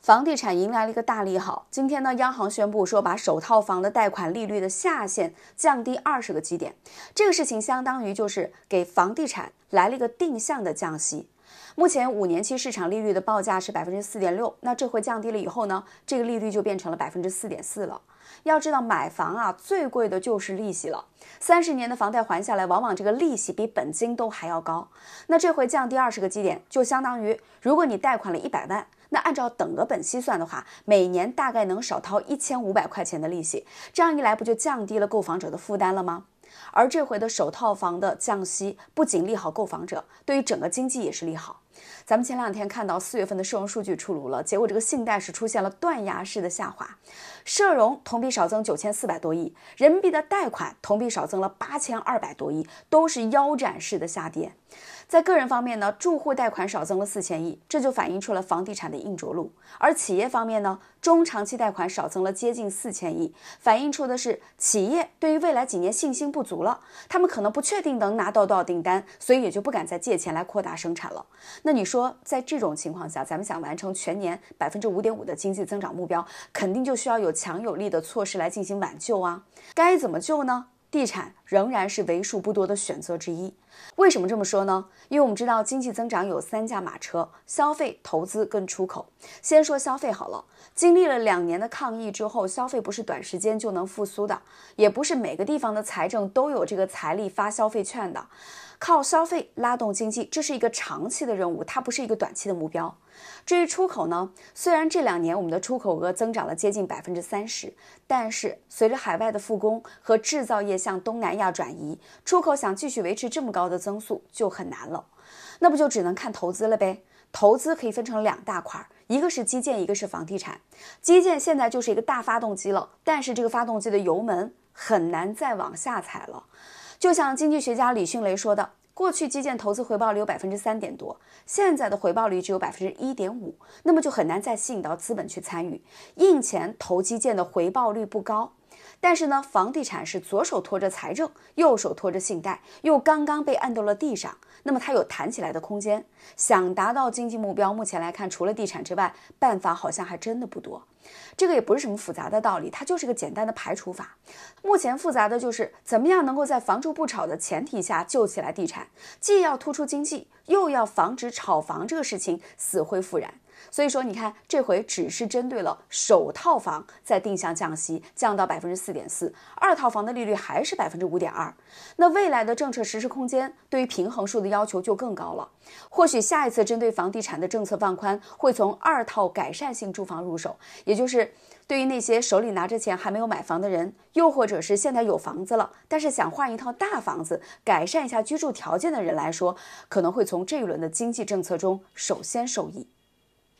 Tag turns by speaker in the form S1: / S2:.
S1: 房地产迎来了一个大利好。今天呢，央行宣布说，把首套房的贷款利率的下限降低二十个基点。这个事情相当于就是给房地产来了一个定向的降息。目前五年期市场利率的报价是百分之四点六，那这回降低了以后呢，这个利率就变成了百分之四点四了。要知道买房啊，最贵的就是利息了。三十年的房贷还下来，往往这个利息比本金都还要高。那这回降低二十个基点，就相当于如果你贷款了一百万，那按照等额本息算的话，每年大概能少掏一千五百块钱的利息。这样一来，不就降低了购房者的负担了吗？而这回的首套房的降息，不仅利好购房者，对于整个经济也是利好。咱们前两天看到四月份的社融数据出炉了，结果这个信贷是出现了断崖式的下滑，社融同比少增九千四百多亿，人民币的贷款同比少增了八千二百多亿，都是腰斩式的下跌。在个人方面呢，住户贷款少增了四千亿，这就反映出了房地产的硬着陆。而企业方面呢，中长期贷款少增了接近四千亿，反映出的是企业对于未来几年信心不足了，他们可能不确定能拿到多少订单，所以也就不敢再借钱来扩大生产了。那你说？说，在这种情况下，咱们想完成全年百分之五点五的经济增长目标，肯定就需要有强有力的措施来进行挽救啊！该怎么救呢？地产仍然是为数不多的选择之一。为什么这么说呢？因为我们知道经济增长有三驾马车：消费、投资跟出口。先说消费好了，经历了两年的抗疫之后，消费不是短时间就能复苏的，也不是每个地方的财政都有这个财力发消费券的。靠消费拉动经济，这是一个长期的任务，它不是一个短期的目标。至于出口呢，虽然这两年我们的出口额增长了接近百分之三十，但是随着海外的复工和制造业向东南亚转移，出口想继续维持这么高。的增速就很难了，那不就只能看投资了呗？投资可以分成两大块，一个是基建，一个是房地产。基建现在就是一个大发动机了，但是这个发动机的油门很难再往下踩了。就像经济学家李迅雷说的，过去基建投资回报率有百分之三点多，现在的回报率只有百分之一点五，那么就很难再吸引到资本去参与。印钱投基建的回报率不高。但是呢，房地产是左手拖着财政，右手拖着信贷，又刚刚被按到了地上，那么它有弹起来的空间。想达到经济目标，目前来看，除了地产之外，办法好像还真的不多。这个也不是什么复杂的道理，它就是个简单的排除法。目前复杂的就是，怎么样能够在房住不炒的前提下救起来地产，既要突出经济，又要防止炒房这个事情死灰复燃。所以说，你看，这回只是针对了首套房在定向降息，降到百分之四点四，二套房的利率还是百分之五点二。那未来的政策实施空间，对于平衡数的要求就更高了。或许下一次针对房地产的政策放宽，会从二套改善性住房入手，也就是对于那些手里拿着钱还没有买房的人，又或者是现在有房子了，但是想换一套大房子，改善一下居住条件的人来说，可能会从这一轮的经济政策中首先受益。